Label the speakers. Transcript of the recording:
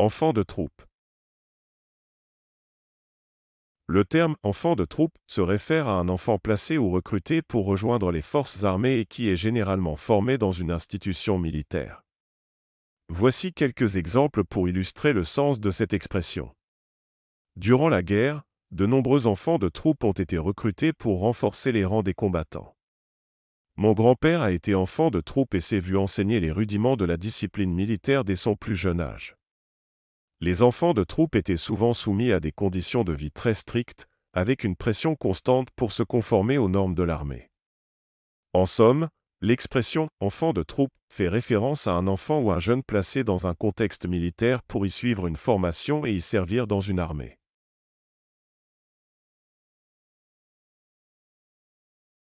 Speaker 1: Enfant de troupe.
Speaker 2: Le terme enfant de troupe se réfère à un enfant placé ou recruté pour rejoindre les forces armées et qui est généralement formé dans une institution militaire. Voici quelques exemples pour illustrer le sens de cette expression. Durant la guerre, de nombreux enfants de troupe ont été recrutés pour renforcer les rangs des combattants. Mon grand-père a été enfant de troupe et s'est vu enseigner les rudiments de la discipline militaire dès son plus jeune âge. Les enfants de troupe étaient souvent soumis à des conditions de vie très strictes, avec une pression constante pour se conformer aux normes de l'armée. En somme, l'expression enfant de troupe fait référence à un enfant ou un jeune placé dans un contexte militaire pour y suivre une formation et y servir dans une armée.